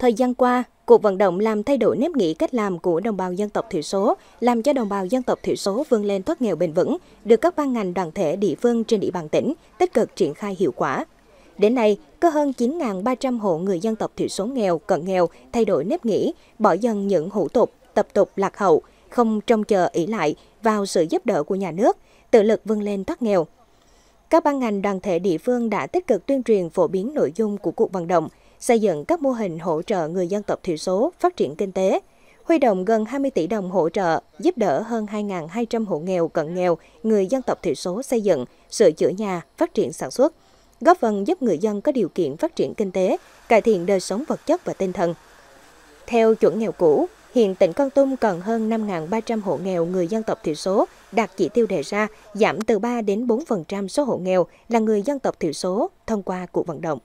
Thời gian qua, cuộc vận động làm thay đổi nếp nghĩ cách làm của đồng bào dân tộc thiểu số, làm cho đồng bào dân tộc thiểu số vươn lên thoát nghèo bền vững, được các ban ngành đoàn thể địa phương trên địa bàn tỉnh tích cực triển khai hiệu quả. Đến nay, có hơn 9.300 hộ người dân tộc thiểu số nghèo, cận nghèo thay đổi nếp nghĩ, bỏ dần những hủ tục, tập tục lạc hậu, không trông chờ ỷ lại vào sự giúp đỡ của nhà nước, tự lực vươn lên thoát nghèo. Các ban ngành đoàn thể địa phương đã tích cực tuyên truyền phổ biến nội dung của cuộc vận động, xây dựng các mô hình hỗ trợ người dân tộc thiểu số phát triển kinh tế, huy động gần 20 tỷ đồng hỗ trợ, giúp đỡ hơn 2.200 hộ nghèo cận nghèo, người dân tộc thiểu số xây dựng, sửa chữa nhà, phát triển sản xuất, góp phần giúp người dân có điều kiện phát triển kinh tế, cải thiện đời sống vật chất và tinh thần. Theo chuẩn nghèo cũ, hiện tỉnh Con Tum cần hơn 5.300 hộ nghèo người dân tộc thiểu số đạt chỉ tiêu đề ra, giảm từ 3 đến 4% số hộ nghèo là người dân tộc thiểu số thông qua cuộc vận động.